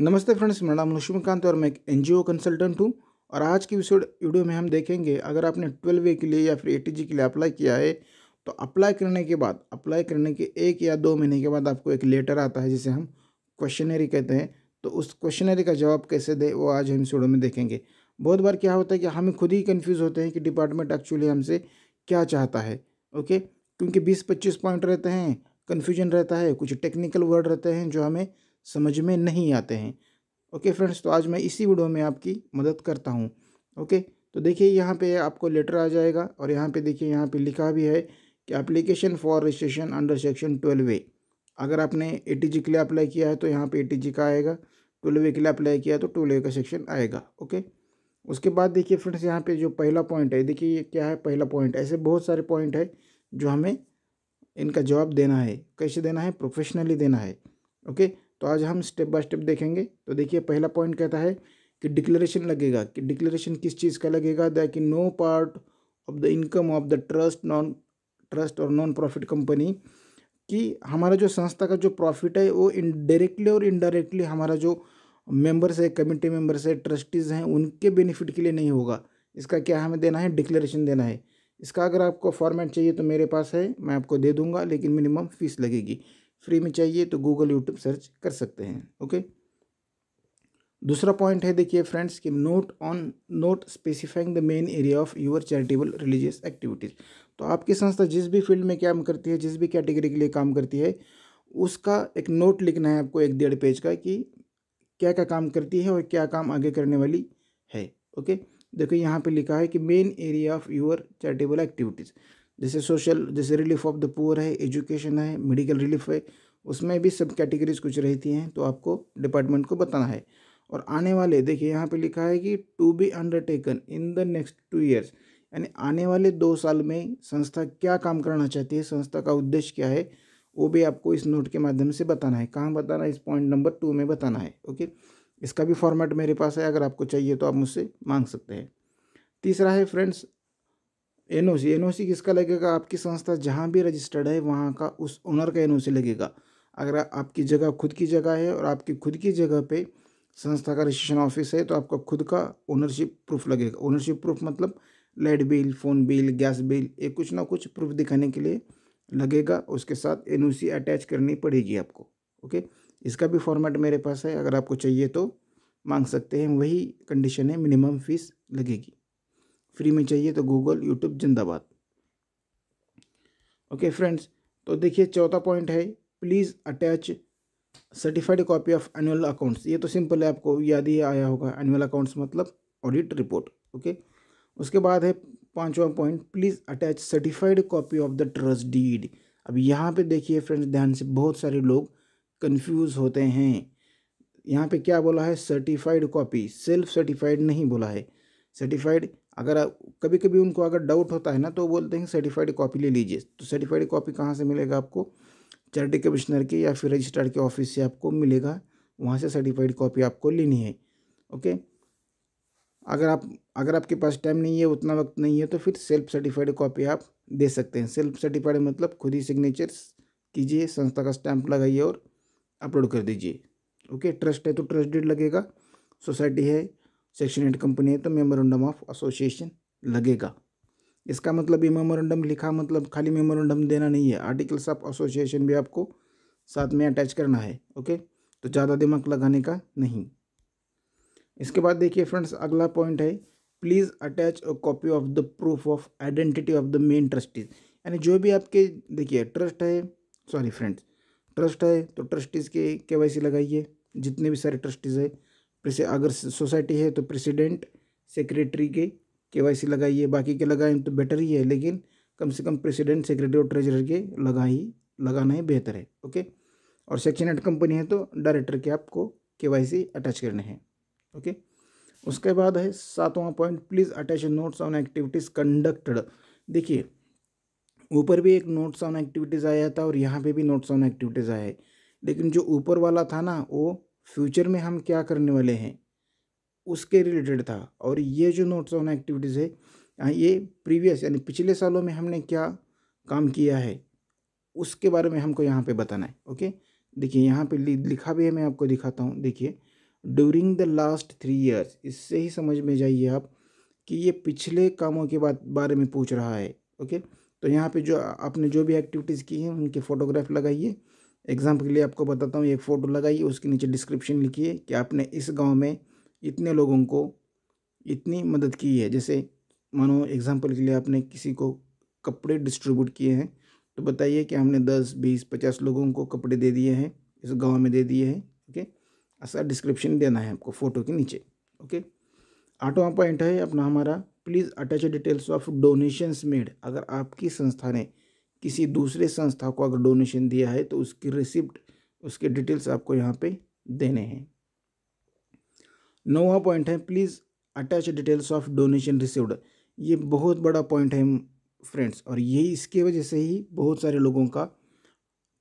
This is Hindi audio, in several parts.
नमस्ते फ्रेंड्स मेरा नाम लक्ष्मीकांत और मैं एक एनजीओ कंसल्टेंट हूँ और आज की वीडियो में हम देखेंगे अगर आपने ट्वेल्व ए के लिए या फिर ए के लिए अप्लाई किया है तो अप्लाई करने के बाद अप्लाई करने के एक या दो महीने के बाद आपको एक लेटर आता है जिसे हम क्वेश्चनरी कहते हैं तो उस क्वेश्चनरी का जवाब कैसे दे वो आज हम इस वीडियो में देखेंगे बहुत बार क्या होता है कि हमें खुद ही कन्फ्यूज़ होते हैं कि डिपार्टमेंट एक्चुअली हमसे क्या चाहता है ओके क्योंकि बीस पच्चीस पॉइंट रहते हैं कन्फ्यूजन रहता है कुछ टेक्निकल वर्ड रहते हैं जो हमें समझ में नहीं आते हैं ओके फ्रेंड्स तो आज मैं इसी वीडियो में आपकी मदद करता हूँ ओके तो देखिए यहाँ पे आपको लेटर आ जाएगा और यहाँ पे देखिए यहाँ पे लिखा भी है कि application for registration under section twelve A अगर आपने ए के लिए अप्लाई किया है तो यहाँ पे ए का आएगा ट्वेल्व के लिए अप्लाई किया तो ट्वेल्व का सेक्शन आएगा ओके उसके बाद देखिए फ्रेंड्स यहाँ पे जो पहला पॉइंट है देखिए ये क्या है पहला पॉइंट ऐसे बहुत सारे पॉइंट है जो हमें इनका जवाब देना है कैसे देना है प्रोफेशनली देना है ओके तो आज हम स्टेप बाय स्टेप देखेंगे तो देखिए पहला पॉइंट कहता है कि डिक्लेरेशन लगेगा कि डिक्लेरेशन किस चीज़ का लगेगा दैट कि no part of the income of the trust non trust और नॉन प्रॉफिट कंपनी कि हमारा जो संस्था का जो प्रॉफिट है वो डायरेक्टली और इनडायरेक्टली हमारा जो मेंबर्स है कमिटी मेंबर्स है ट्रस्टीज़ हैं उनके बेनिफिट के लिए नहीं होगा इसका क्या हमें देना है डिक्लेरेशन देना है इसका अगर आपको फॉर्मेट चाहिए तो मेरे पास है मैं आपको दे दूंगा लेकिन मिनिमम फ़ीस लगेगी फ्री में चाहिए तो गूगल यूट्यूब सर्च कर सकते हैं ओके दूसरा पॉइंट है देखिए फ्रेंड्स कि note on note specifying the main area of your charitable religious activities तो आपकी संस्था जिस भी फील्ड में काम करती है जिस भी कैटेगरी के लिए काम करती है उसका एक नोट लिखना है आपको एक डेढ़ पेज का कि क्या क्या काम करती है और क्या काम आगे करने वाली है ओके देखो यहाँ पे लिखा है कि main area of your charitable activities जैसे सोशल जैसे रिलीफ ऑफ द पुअर है एजुकेशन है मेडिकल रिलीफ है उसमें भी सब कैटेगरीज कुछ रहती हैं तो आपको डिपार्टमेंट को बताना है और आने वाले देखिए यहाँ पे लिखा है कि to be undertaken in the next two years यानी आने वाले दो साल में संस्था क्या काम करना चाहती है संस्था का उद्देश्य क्या है वो भी आपको इस नोट के माध्यम से बताना है कहाँ बताना है इस पॉइंट नंबर टू में बताना है ओके इसका भी फॉर्मेट मेरे पास है अगर आपको चाहिए तो आप मुझसे मांग सकते हैं तीसरा है friends N O C N O C किसका लगेगा आपकी संस्था जहाँ भी रजिस्टर्ड है वहाँ का उस ओनर का एन ओ सी लगेगा अगर आपकी जगह खुद की जगह है और आपकी खुद की जगह पे संस्था का रजिस्ट्रेशन ऑफिस है तो आपका खुद का ओनरशिप प्रूफ लगेगा ओनरशिप प्रूफ मतलब light bill phone bill gas bill ये कुछ ना कुछ प्रूफ दिखाने के लिए लगेगा उसके साथ एन अटैच करनी पड़ेगी आपको ओके इसका भी फॉर्मेट मेरे पास है अगर आपको चाहिए तो मांग सकते हैं वही कंडीशन है मिनिमम फीस लगेगी फ्री में चाहिए तो गूगल यूट्यूब जिंदाबाद ओके फ्रेंड्स तो देखिए चौथा पॉइंट है please attach certified copy of annual accounts ये तो सिंपल है आपको याद ही आया होगा एनुअल अकाउंट्स मतलब ऑडिट रिपोर्ट ओके उसके बाद है पांचवा point please attach certified copy of the trust deed अब यहाँ पे देखिए फ्रेंड्स ध्यान से बहुत सारे लोग कंफ्यूज होते हैं यहाँ पे क्या बोला है सर्टिफाइड कॉपी सेल्फ सर्टिफाइड नहीं बोला है सर्टिफाइड अगर कभी कभी उनको अगर डाउट होता है ना तो बोलते हैं सर्टिफाइड कॉपी ले लीजिए तो सर्टिफाइड कॉपी कहाँ से मिलेगा आपको चैरिटी कमिश्नर के या फिर रजिस्ट्रार के ऑफिस से आपको मिलेगा वहाँ से सर्टिफाइड कॉपी आपको लेनी है ओके अगर आप अगर आपके पास टाइम नहीं है उतना वक्त नहीं है तो फिर सेल्फ सर्टिफाइड कॉपी आप दे सकते हैं सेल्फ सर्टिफाइड मतलब खुद ही सिग्नेचर कीजिए संस्था का स्टैंप लगाइए और अपलोड कर दीजिए ओके ट्रस्ट है तो ट्रस्ट डेड लगेगा सोसाइटी है सेक्शन एट कंपनी है तो मेमोरेंडम ऑफ एसोसिएशन लगेगा इसका मतलब ये मेमोरेंडम लिखा मतलब खाली मेमोरेंडम देना नहीं है आर्टिकल्स ऑफ एसोसिएशन भी आपको साथ में अटैच करना है ओके तो ज़्यादा दिमाग लगाने का नहीं इसके बाद देखिए फ्रेंड्स अगला पॉइंट है please attach a copy of the proof of identity of the main trustees यानी जो भी आपके देखिए ट्रस्ट है सॉरी फ्रेंड्स ट्रस्ट है तो ट्रस्टीज़ के के लगाइए जितने भी सारे ट्रस्टीज़ है अगर सोसाइटी है तो प्रेसिडेंट सेक्रेटरी के के वाई सी लगाइए बाकी के लगाएं तो बेटर ही है लेकिन कम से कम प्रेसिडेंट सेक्रेटरी और ट्रेजरर के लगा ही लगाना ही बेहतर है ओके और सेक्शन एट कंपनी है तो डायरेक्टर के आपको के वाई सी अटैच करने हैं ओके उसके बाद है सातवां point please attach notes on activities conducted देखिए ऊपर भी एक नोट्स ऑन एक्टिविटीज़ आया था और यहाँ पे भी नोट्स ऑन एक्टिविटीज़ आया है लेकिन जो ऊपर वाला था ना वो फ्यूचर में हम क्या करने वाले हैं उसके रिलेटेड था और ये जो नोट्स ऑन एक्टिविटीज़ है हाँ, ये प्रीवियस यानी पिछले सालों में हमने क्या काम किया है उसके बारे में हमको यहाँ पे बताना है ओके देखिए यहाँ पे लिखा भी है मैं आपको दिखाता हूँ देखिए during the last three years इससे ही समझ में जाइए आप कि ये पिछले कामों के बाद बारे में पूछ रहा है ओके तो यहाँ पे जो आपने जो भी एक्टिविटीज़ की हैं उनके फ़ोटोग्राफ लगाइए एग्जाम्पल के लिए आपको बताता हूँ एक फ़ोटो लगाइए उसके नीचे डिस्क्रिप्शन लिखिए कि आपने इस गांव में इतने लोगों को इतनी मदद की है जैसे मानो एग्जाम्पल के लिए आपने किसी को कपड़े डिस्ट्रीब्यूट किए हैं तो बताइए कि हमने दस बीस पचास लोगों को कपड़े दे दिए हैं इस गाँव में दे दिए हैं ओके ऐसा डिस्क्रिप्शन देना है आपको फ़ोटो के नीचे ओके आठवां पॉइंट है अपना हमारा please attach details of donations made अगर आपकी संस्था ने किसी दूसरे संस्था को अगर डोनेशन दिया है तो उसकी रिसिप्ट उसके डिटेल्स आपको यहाँ पे देने हैं नौवा पॉइंट है please attach details of donation received ये बहुत बड़ा पॉइंट है फ्रेंड्स और यही इसके वजह से ही बहुत सारे लोगों का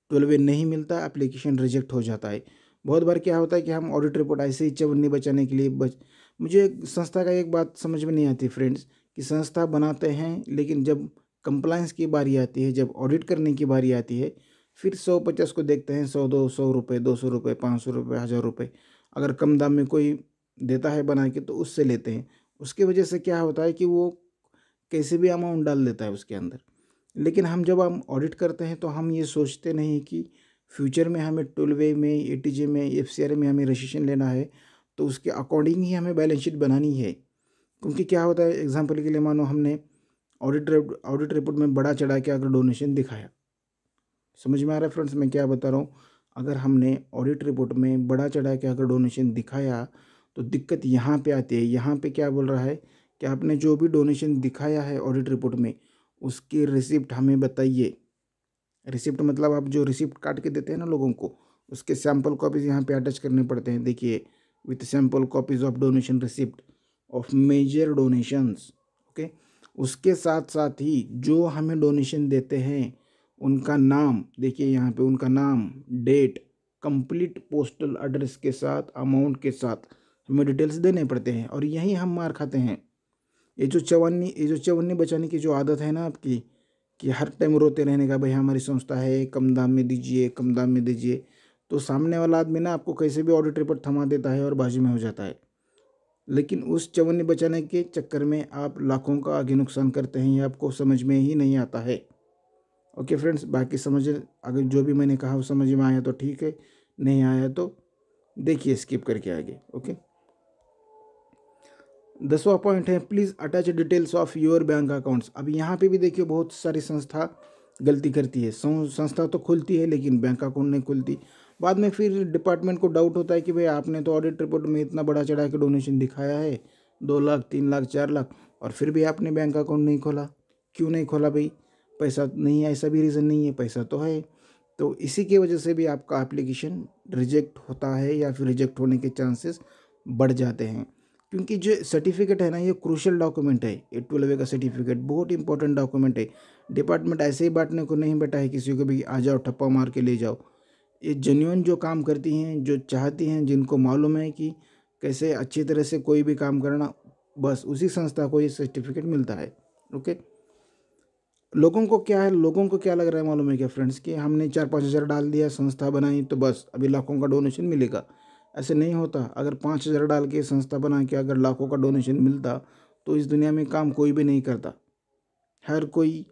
ट्वेल्व नहीं मिलता एप्लीकेशन रिजेक्ट हो जाता है बहुत बार क्या होता है कि हम ऑडिट रिपोर्ट ऐसे ही चवन्नी बचाने के लिए बच मुझे संस्था का एक बात समझ में नहीं आती फ्रेंड्स कि संस्था बनाते हैं लेकिन जब कंप्लायंस की बारी आती है जब ऑडिट करने की बारी आती है फिर सौ पचास को देखते हैं सौ दो सौ रुपये दो सौ रुपये पाँच सौ रुपये हज़ार रुपये अगर कम दाम में कोई देता है बना के तो उससे लेते हैं उसकी वजह से क्या होता है कि वो कैसे भी अमाउंट डाल देता है उसके अंदर लेकिन हम जब हम ऑडिट करते हैं तो हम ये सोचते नहीं कि फ्यूचर में हमें टोलवे में ए में एफ में हमें रजिस्ट्रेशन लेना है तो उसके अकॉर्डिंग ही हमें बैलेंस शीट बनानी है क्योंकि क्या होता है एग्ज़ाम्पल के लिए मानो हमने ऑडिट ऑडिट रिपोर्ट में बड़ा चढ़ा के अगर डोनेशन दिखाया समझ में आ रहा है फ्रेंड्स मैं क्या बता रहा हूँ अगर हमने ऑडिट रिपोर्ट में बड़ा चढ़ा के अगर डोनेशन दिखाया तो दिक्कत यहाँ पे आती है यहाँ पे क्या बोल रहा है कि आपने जो भी डोनेशन दिखाया है ऑडिट रिपोर्ट में उसकी रिसिप्ट हमें बताइए रिसिप्ट मतलब आप जो रिसिप्ट काट के देते हैं ना लोगों को उसके सैम्पल कॉपीज़ यहाँ पे अटैच करने पड़ते हैं देखिए with sample copies of donation receipt of major donations okay उसके साथ साथ ही जो हमें डोनेशन देते हैं उनका नाम देखिए यहाँ पे उनका नाम डेट कंप्लीट पोस्टल एड्रेस के साथ अमाउंट के साथ हमें डिटेल्स देने पड़ते हैं और यहीं हम मार खाते हैं ये जो चवन्नी ये जो चवन्नी बचाने की जो आदत है ना आपकी कि हर टाइम रोते रहने का भाई हमारी संस्था है कम दाम में दीजिए कम दाम में दीजिए तो सामने वाला आदमी ना आपको कैसे भी ऑडिट रिपोर्ट थमा देता है और बाजी में हो जाता है लेकिन उस चवन्नी बचाने के चक्कर में आप लाखों का आगे नुकसान करते हैं ये आपको समझ में ही नहीं आता है ओके फ्रेंड्स बाकी समझ अगर जो भी मैंने कहा वो समझ में आया तो ठीक है नहीं आया तो देखिए स्किप करके आगे ओके दसवा पॉइंट है please attach details of your bank accounts अब यहाँ पे भी देखिए बहुत सारी संस्था गलती करती है संस्था तो खुलती है लेकिन बैंक अकाउंट नहीं खुलती बाद में फिर डिपार्टमेंट को डाउट होता है कि भाई आपने तो ऑडिट रिपोर्ट में इतना बड़ा चढ़ा के डोनेशन दिखाया है दो लाख तीन लाख चार लाख और फिर भी आपने बैंक अकाउंट नहीं खोला क्यों नहीं खोला भाई पैसा नहीं है ऐसा भी रीज़न नहीं है पैसा तो है तो इसी की वजह से भी आपका एप्लीकेशन रिजेक्ट होता है या फिर रिजेक्ट होने के चांसेस बढ़ जाते हैं क्योंकि जो सर्टिफिकेट है ना ये क्रूशल डॉक्यूमेंट है ए ट्वेल्व का सर्टिफिकेट बहुत इंपॉर्टेंट डॉक्यूमेंट है डिपार्टमेंट ऐसे ही बांटने को नहीं बैठा है किसी को भी आ जाओ ठप्पा मार के ले जाओ ये जेन्यून जो काम करती हैं जो चाहती हैं जिनको मालूम है कि कैसे अच्छी तरह से कोई भी काम करना बस उसी संस्था को ये सर्टिफिकेट मिलता है ओके लोगों को क्या है लोगों को क्या लग रहा है मालूम है क्या फ्रेंड्स कि हमने चार पाँच हज़ार डाल दिया संस्था बनाई तो बस अभी लाखों का डोनेशन मिलेगा ऐसे नहीं होता अगर पाँच हज़ार डाल के संस्था बना के अगर लाखों का डोनेशन मिलता तो इस दुनिया में काम कोई भी नहीं करता हर कोई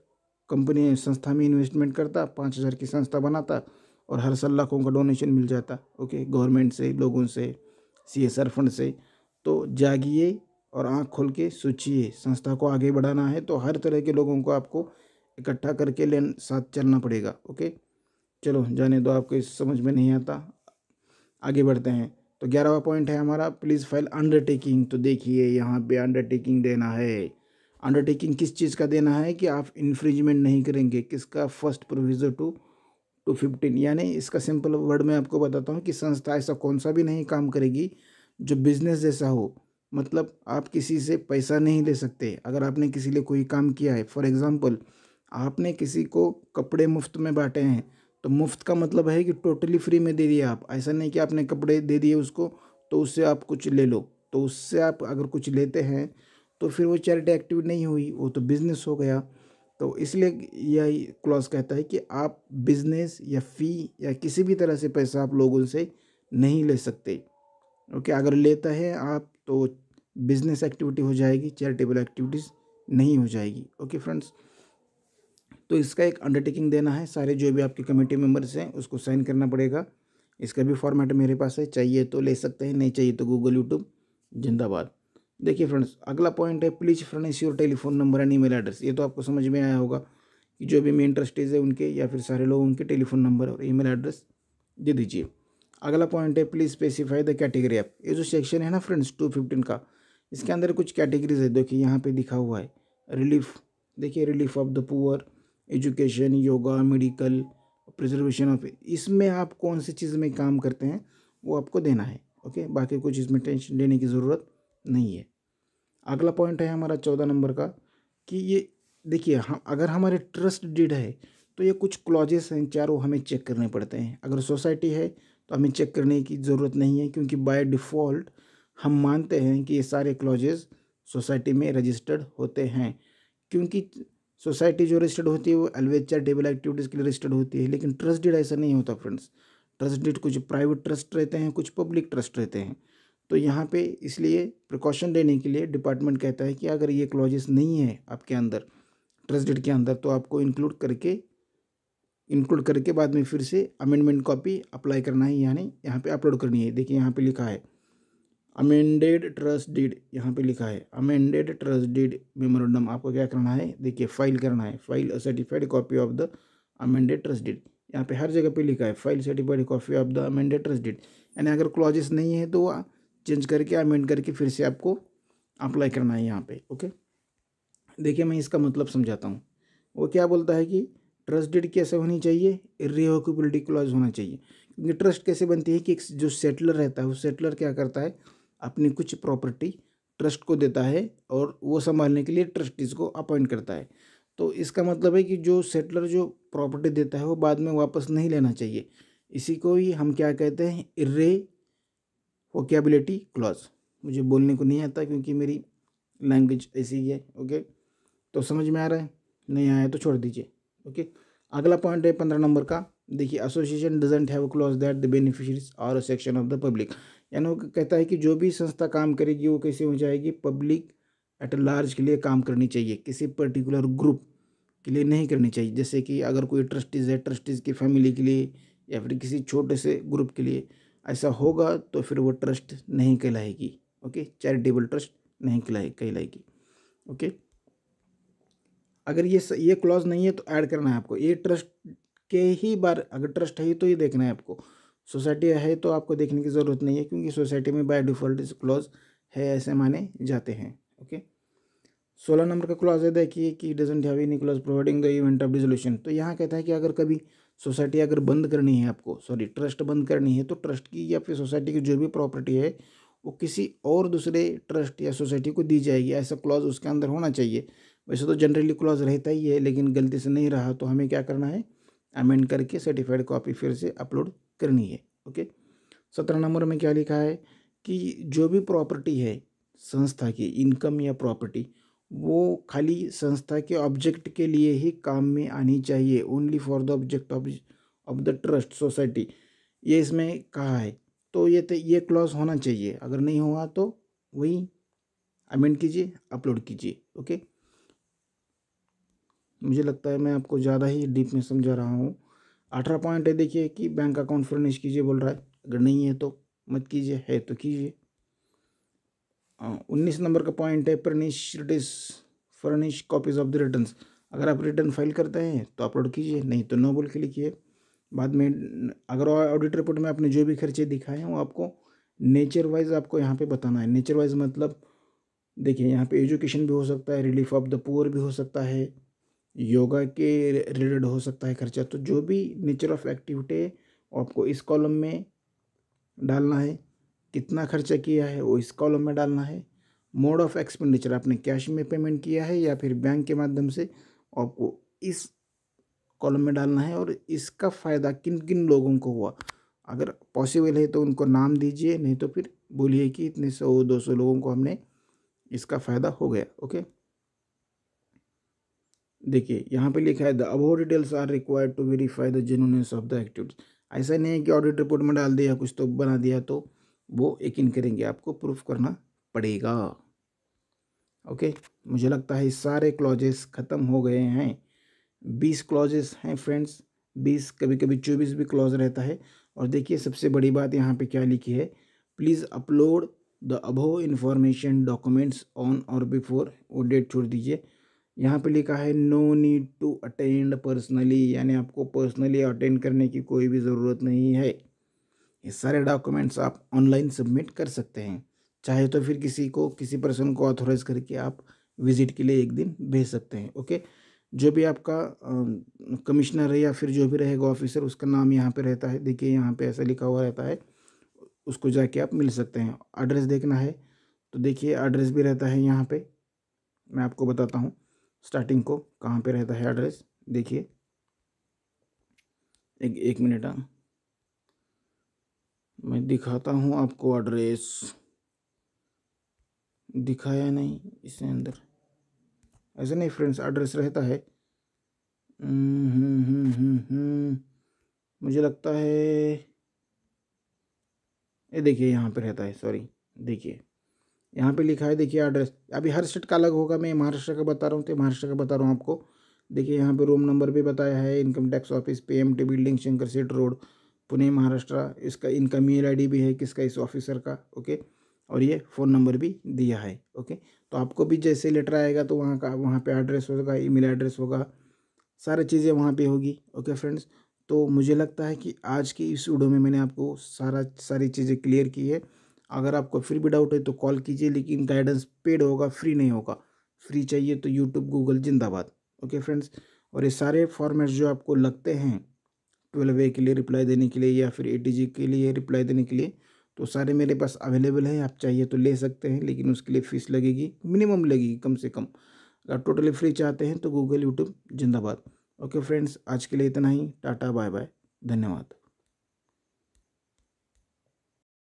कंपनी संस्था में इन्वेस्टमेंट करता पाँच हज़ार की संस्था बनाता और हर साल लाखों का डोनेशन मिल जाता ओके गवर्नमेंट से लोगों से सी एस आर फंड से तो जागिए और आँख खोल के सोचिए संस्था को आगे बढ़ाना है तो हर तरह के लोगों को आपको इकट्ठा करके ले साथ चलना पड़ेगा ओके चलो जाने दो आपको इस समझ में नहीं आता आगे बढ़ते हैं तो ग्यारहवा पॉइंट है हमारा प्लीज़ फाइल अंडरटेकिंग तो देखिए यहाँ पे अंडरटेकिंग देना है अंडरटेकिंग किस चीज़ का देना है कि आप इन्फ्रिजमेंट नहीं करेंगे किसका first proviso to two fifteen यानी इसका सिंपल वर्ड मैं आपको बताता हूँ कि संस्था ऐसा कौन सा भी नहीं काम करेगी जो बिजनेस जैसा हो मतलब आप किसी से पैसा नहीं ले सकते अगर आपने किसी लिए कोई काम किया है फॉर एग्ज़ाम्पल आपने किसी को कपड़े मुफ्त में बांटे हैं तो मुफ्त का मतलब है कि टोटली फ्री में दे दिए आप ऐसा नहीं कि आपने कपड़े दे दिए उसको तो उससे आप कुछ ले लो तो उससे आप अगर कुछ लेते हैं तो फिर वो चैरिटी एक्टिविटी नहीं हुई वो तो बिज़नेस हो गया तो इसलिए यह क्लॉज कहता है कि आप बिजनेस या फ़ी या किसी भी तरह से पैसा आप लोगों से नहीं ले सकते ओके अगर लेता है आप तो बिजनेस एक्टिविटी हो जाएगी चैरिटेबल एक्टिविटीज़ नहीं हो जाएगी ओके फ्रेंड्स तो इसका एक अंडरटेकिंग देना है सारे जो भी आपके कमेटी मेम्बर्स हैं उसको साइन करना पड़ेगा इसका भी फॉर्मेट मेरे पास है चाहिए तो ले सकते हैं नहीं चाहिए तो गूगल यूट्यूब जिंदाबाद देखिए फ्रेंड्स अगला पॉइंट है please friends your telephone number and email address ये तो आपको समझ में आया होगा कि जो भी मेन ट्रस्टेज है उनके या फिर सारे लोग उनके टेलीफोन नंबर और ईमेल एड्रेस दे दीजिए अगला पॉइंट है please specify the category of ये जो सेक्शन है ना फ्रेंड्स टू फिफ्टीन का इसके अंदर कुछ कैटेगरीज है देखिए यहाँ पर लिखा हुआ है रिलीफ देखिए relief of the poor education yoga medical preservation of इसमें आप कौन सी चीज़ में काम करते हैं वो आपको देना है ओके बाकी कुछ इसमें टेंशन लेने की ज़रूरत नहीं है अगला पॉइंट है हमारा चौदह नंबर का कि ये देखिए हम अगर हमारे ट्रस्ट डीड है तो ये कुछ क्लॉजेस हैं चारों हमें चेक करने पड़ते हैं अगर सोसाइटी है तो हमें चेक करने की ज़रूरत नहीं है क्योंकि बाय डिफ़ॉल्ट हम मानते हैं कि ये सारे क्लॉजेस सोसाइटी में रजिस्टर्ड होते हैं क्योंकि सोसाइटी जो रजिस्टर्ड होती है वो अलवेज टेबल एक्टिविटीज़ के लिए रजिस्टर्ड होती है लेकिन ट्रस्ट डीड ऐसा नहीं होता फ्रेंड्स ट्रस्ट डीड कुछ प्राइवेट ट्रस्ट रहते हैं कुछ पब्लिक ट्रस्ट रहते हैं तो यहाँ पे इसलिए प्रिकॉशन लेने के लिए डिपार्टमेंट कहता है कि अगर ये क्लॉजेस नहीं है आपके अंदर ट्रस्टेड के अंदर तो आपको इंक्लूड करके इंक्लूड करके बाद में फिर से अमेंडमेंट कॉपी अप्लाई करना है यानी यहाँ पे अपलोड करनी है देखिए यहाँ पे लिखा है अमेंडेड ट्रस्ट डीड यहाँ पे लिखा है अमेंडेड ट्रस्ट डीड मेमोरेंडम आपको क्या करना है देखिए फाइल करना है file certified copy of the amended trust deed यहाँ पे हर जगह पे लिखा है file certified copy of the amended trust deed यानी अगर क्लॉजेस नहीं है तो वह चेंज करके अमेंड करके फिर से आपको अप्लाई करना है यहाँ पे ओके देखिए मैं इसका मतलब समझाता हूँ वो क्या बोलता है कि ट्रस्ट डेड कैसे होनी चाहिए रिओक्यूबिलिटी क्लॉज होना चाहिए क्योंकि ट्रस्ट कैसे बनती है कि जो सेटलर रहता है वो सेटलर क्या करता है अपनी कुछ प्रॉपर्टी ट्रस्ट को देता है और वो संभालने के लिए ट्रस्टीज़ को अपॉइंट करता है तो इसका मतलब है कि जो सेटलर जो प्रॉपर्टी देता है वो बाद में वापस नहीं लेना चाहिए इसी को ही हम क्या कहते हैं इर्रे वोकेबिलिटी क्लॉज मुझे बोलने को नहीं आता क्योंकि मेरी लैंग्वेज ऐसी ही है ओके तो समझ में आ रहा है नहीं आया तो छोड़ दीजिए ओके अगला पॉइंट है पंद्रह नंबर का देखिए association doesn't have clause that the beneficiaries और सेक्शन ऑफ द पब्लिक यानी वो कहता है कि जो भी संस्था काम करेगी वो कैसे हो जाएगी पब्लिक एट लार्ज के लिए काम करनी चाहिए किसी पर्टिकुलर ग्रुप के लिए नहीं करनी चाहिए जैसे कि अगर कोई ट्रस्टीज़ है ट्रस्टीज़ की फैमिली के लिए या फिर किसी छोटे से ग्रुप के लिए ऐसा होगा तो फिर वो ट्रस्ट नहीं कहलाएगी ओके चैरिटेबल ट्रस्ट नहीं कहलाए कहलाएगी ओके अगर ये ये क्लॉज नहीं है तो ऐड करना है आपको ये ट्रस्ट के ही बार अगर ट्रस्ट है तो ये देखना है आपको सोसाइटी है तो आपको देखने की ज़रूरत नहीं है क्योंकि सोसाइटी में बाय डिफ़ॉल्ट क्लॉज है ऐसे माने जाते हैं ओके सोलह नंबर का क्लॉज है देखिए कि doesn't have any clause providing the event of dissolution तो यहाँ कहता है कि अगर कभी सोसाइटी अगर बंद करनी है आपको सॉरी ट्रस्ट बंद करनी है तो ट्रस्ट की या फिर सोसाइटी की जो भी प्रॉपर्टी है वो किसी और दूसरे ट्रस्ट या सोसाइटी को दी जाएगी ऐसा क्लॉज उसके अंदर होना चाहिए वैसे तो जनरली क्लॉज रहता ही है लेकिन गलती से नहीं रहा तो हमें क्या करना है अमेंड करके सर्टिफाइड कॉपी फिर से अपलोड करनी है ओके सत्रह नंबर में क्या लिखा है कि जो भी प्रॉपर्टी है संस्था की इनकम या प्रॉपर्टी वो खाली संस्था के ऑब्जेक्ट के लिए ही काम में आनी चाहिए only for the object of of the trust society ये इसमें कहा है तो ये तो ये क्लॉज होना चाहिए अगर नहीं हुआ तो वही अमेंड कीजिए अपलोड कीजिए ओके मुझे लगता है मैं आपको ज़्यादा ही डीप में समझा रहा हूँ अठारह पॉइंट है देखिए कि बैंक अकाउंट फर्निश कीजिए बोल रहा है अगर नहीं है तो मत कीजिए है तो कीजिए हाँ, उन्नीस नंबर का पॉइंट है फर्निश रिटिस furnish copies of the return अगर आप रिटर्न फाइल करते हैं तो अपलोड कीजिए नहीं तो नो बोल के लिखिए बाद में अगर ऑडिट रिपोर्ट में आपने जो भी खर्चे दिखाए हैं वो आपको नेचर वाइज आपको यहाँ पे बताना है नेचर वाइज मतलब देखिए यहाँ पे एजुकेशन भी हो सकता है रिलीफ ऑफ द पुअर भी हो सकता है योगा के रिलेटेड हो सकता है खर्चा तो जो भी नेचर ऑफ एक्टिविटी आपको इस कॉलम में डालना है कितना खर्चा किया है वो इस कॉलम में डालना है मोड ऑफ एक्सपेंडिचर आपने कैश में पेमेंट किया है या फिर बैंक के माध्यम से आपको इस कॉलम में डालना है और इसका फ़ायदा किन किन लोगों को हुआ अगर पॉसिबल है तो उनको नाम दीजिए नहीं तो फिर बोलिए कि इतने सौ दो सौ लोगों को हमने इसका फ़ायदा हो गया ओके देखिए यहाँ पे लिखा है the above details are required to verify the genuineness of the activities ऐसा नहीं है कि ऑडिट रिपोर्ट में डाल दिया कुछ तो बना दिया तो वो यकीन करेंगे आपको प्रूफ करना पड़ेगा ओके मुझे लगता है सारे क्लॉजेस ख़त्म हो गए हैं बीस क्लॉजेस हैं फ्रेंड्स बीस कभी कभी चौबीस भी क्लॉज रहता है और देखिए सबसे बड़ी बात यहाँ पे क्या लिखी है please upload the above information documents on or before वो डेट छोड़ दीजिए यहाँ पे लिखा है no need to attend personally यानी आपको पर्सनली अटेंड करने की कोई भी ज़रूरत नहीं है ये सारे डॉक्यूमेंट्स आप ऑनलाइन सबमिट कर सकते हैं चाहे तो फिर किसी को किसी पर्सन को ऑथोराइज करके आप विज़िट के लिए एक दिन भेज सकते हैं ओके जो भी आपका कमिश्नर है या फिर जो भी रहेगा ऑफिसर उसका नाम यहाँ पे रहता है देखिए यहाँ पे ऐसा लिखा हुआ रहता है उसको जाके आप मिल सकते हैं एड्रेस देखना है तो देखिए एड्रेस भी रहता है यहाँ पे मैं आपको बताता हूँ स्टार्टिंग को कहाँ पे रहता है एड्रेस देखिए एक एक मिनट हाँ मैं दिखाता हूँ आपको एड्रेस दिखाया नहीं इसे अंदर ऐसा नहीं फ्रेंड्स एड्रेस रहता है हम्म, हम्म, हम्म, मुझे लगता है ये देखिए यहाँ पे रहता है सॉरी देखिए यहाँ पे लिखा है देखिए एड्रेस अभी हर स्टेट का अलग होगा मैं महाराष्ट्र का बता रहा हूँ तो महाराष्ट्र का बता रहा हूँ आपको देखिए यहाँ पे रूम नंबर भी बताया है income tax office PMT building Shankar Seth road Pune Maharashtra इसका इनका मेल आई भी है किसका इस ऑफिसर का ओके और ये फ़ोन नंबर भी दिया है ओके तो आपको भी जैसे लेटर आएगा तो वहाँ का वहाँ पे एड्रेस होगा ईमेल एड्रेस होगा सारी चीज़ें वहाँ पे होगी ओके फ्रेंड्स तो मुझे लगता है कि आज की इस वीडियो में मैंने आपको सारा सारी चीज़ें क्लियर की है अगर आपको फिर भी डाउट है तो कॉल कीजिए लेकिन गाइडेंस पेड होगा फ्री नहीं होगा फ्री चाहिए तो यूट्यूब गूगल जिंदाबाद ओके फ्रेंड्स और ये सारे फॉर्मेट्स जो आपको लगते हैं ट्वेल्व ए के लिए रिप्लाई देने के लिए या फिर ए के लिए रिप्लाई देने के लिए तो सारे मेरे पास अवेलेबल हैं आप चाहिए तो ले सकते हैं लेकिन उसके लिए फ़ीस लगेगी मिनिमम लगेगी कम से कम अगर टोटली फ्री चाहते हैं तो गूगल यूट्यूब जिंदाबाद ओके फ्रेंड्स आज के लिए इतना ही टाटा बाय बाय धन्यवाद